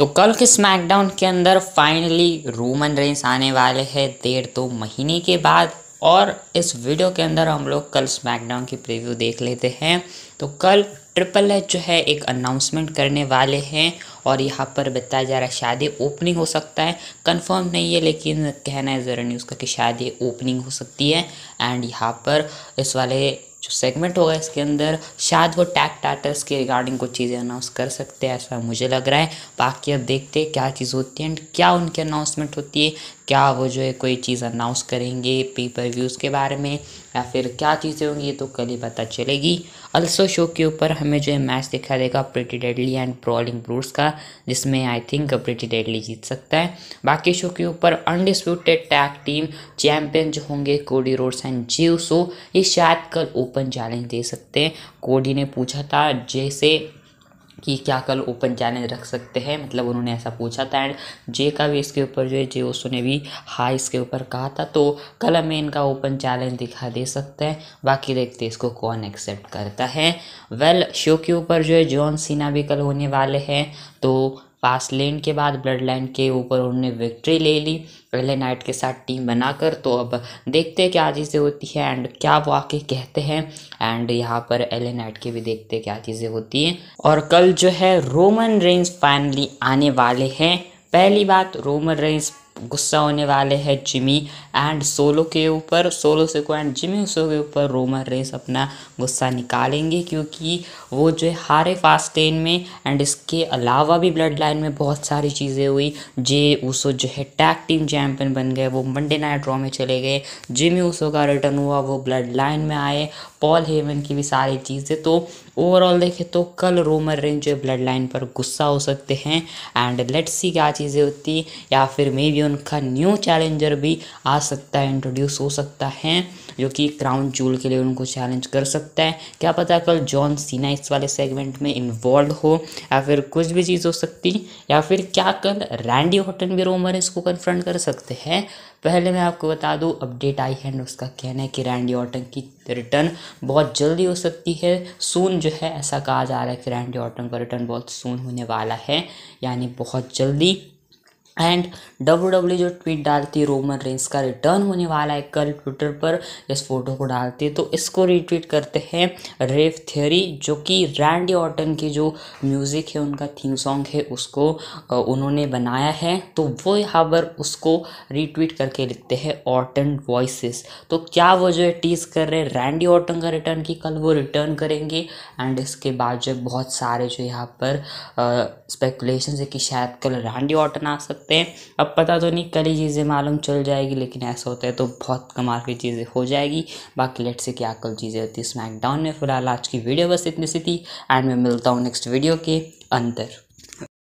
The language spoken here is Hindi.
तो कल के स्मैकडाउन के अंदर फाइनली रोमन रेंस आने वाले हैं डेढ़ दो महीने के बाद और इस वीडियो के अंदर हम लोग कल स्मैकडाउन की प्रीव्यू देख लेते हैं तो कल ट्रिपल एच जो है एक अनाउंसमेंट करने वाले हैं और यहाँ पर बताया जा रहा है शादी ओपनिंग हो सकता है कंफर्म नहीं है लेकिन कहना है ज़रा न्यूज़ का कि शादी ओपनिंग हो सकती है एंड यहाँ पर इस वाले जो सेगमेंट होगा इसके अंदर शायद वो टैग टाटर्स के रिगार्डिंग कुछ चीज़ें अनाउंस कर सकते हैं ऐसा मुझे लग रहा है बाकी अब देखते हैं क्या चीज़ होती है एंड क्या उनकी अनाउंसमेंट होती है क्या वो जो है कोई चीज़ अनाउंस करेंगे पेपर व्यूज़ के बारे में या फिर क्या चीज़ें होंगी ये तो कल ही पता चलेगी अल्सो शो के ऊपर हमें जो है मैच दिखा देगा Pretty Deadly and Brawling Brutes का जिसमें आई थिंक प्रिटी डेडली जीत सकता है बाकी शो के ऊपर अनडिस्प्यूटेड टैग टीम चैम्पियन जो होंगे कोडी रोड्स एंड जीव सो ये शायद कल ओपन चैलेंज दे सकते हैं कोडी ने पूछा था जैसे कि क्या कल ओपन चैलेंज रख सकते हैं मतलब उन्होंने ऐसा पूछा था एंड जे का भी इसके ऊपर जो है जे ओसो ने भी हाँ इसके ऊपर कहा था तो कल हमें इनका ओपन चैलेंज दिखा दे सकते हैं बाकी देखते इसको कौन एक्सेप्ट करता है वेल शो के ऊपर जो है जॉन सीना भी कल होने वाले हैं तो पास लेन के बाद ब्लड लाइन के ऊपर उन्होंने विक्ट्री ले ली पहले नाइट के साथ टीम बनाकर तो अब देखते हैं क्या चीज़ें होती है एंड क्या वाकई कहते हैं एंड यहाँ पर एले नाइट के भी देखते क्या चीज़ें होती हैं और कल जो है रोमन रेंज फाइनली आने वाले हैं पहली बात रोमन रेंज गुस्सा होने वाले हैं जिमी एंड सोलो के ऊपर सोलो से को एंड जिमी उसो के ऊपर रोमन रेस अपना गुस्सा निकालेंगे क्योंकि वो जो है हारे फास्ट टेन में एंड इसके अलावा भी ब्लड लाइन में बहुत सारी चीज़ें हुई जे उसो जो है टैग टीम चैम्पियन बन गए वो मंडे नाइट ड्रॉ में चले गए जिमी उसो का रिटर्न हुआ वो ब्लड लाइन में आए पॉल हेवन की भी सारी चीज़ें तो ओवरऑल देखें तो कल रोमर रेंज जो ब्लड लाइन पर गुस्सा हो सकते हैं एंड लेट्स सी क्या चीज़ें होती या फिर मे बी वन का न्यू चैलेंजर भी आ सकता है इंट्रोड्यूस हो सकता है जो कि क्राउन जूल के लिए उनको चैलेंज कर सकता है क्या पता कल जॉन सीना इस वाले सेगमेंट में इन्वॉल्व हो या फिर कुछ भी चीज़ हो सकती या फिर क्या कल रैंडी होटन भी रोमर इसको कन्फ्रंट कर सकते हैं पहले मैं आपको बता दूं अपडेट आई है उसका कहना है कि रैंडी ऑटन की रिटर्न बहुत जल्दी हो सकती है सून जो है ऐसा कहा जा रहा है कि रैंडी ऑटन का रिटर्न बहुत सून होने वाला है यानी बहुत जल्दी एंड डब्ल्यू डब्ल्यू e जो ट्वीट डालती है रोमन रेंस का रिटर्न होने वाला है कल ट्विटर पर इस फोटो को डालती है तो इसको रिट्वीट करते हैं रेव थियोरी जो कि रैंडी ऑटन की जो म्यूज़िक है उनका थीम सॉन्ग है उसको उन्होंने बनाया है तो वो यहाँ पर उसको रिट्वीट करके लिखते हैं ऑटन वॉइसिस तो क्या वो जो है टीज कर रहे हैं रैंडी ऑटन का रिटर्न की कल वो रिटर्न करेंगे एंड इसके बाद जो बहुत सारे जो यहाँ पर स्पेकुलेशन है कि शायद कल रैंडी ऑटन आ सकते हैं अब अब पता तो नहीं कल ही चीज़ें मालूम चल जाएगी लेकिन ऐसा होता है तो बहुत कमाल की चीज़ें हो जाएगी बाकी लेट से क्या कल चीज़ें होती है स्मैकडाउन में फ़िलहाल आज की वीडियो बस इतनी सी थी एंड मैं मिलता हूँ नेक्स्ट वीडियो के अंदर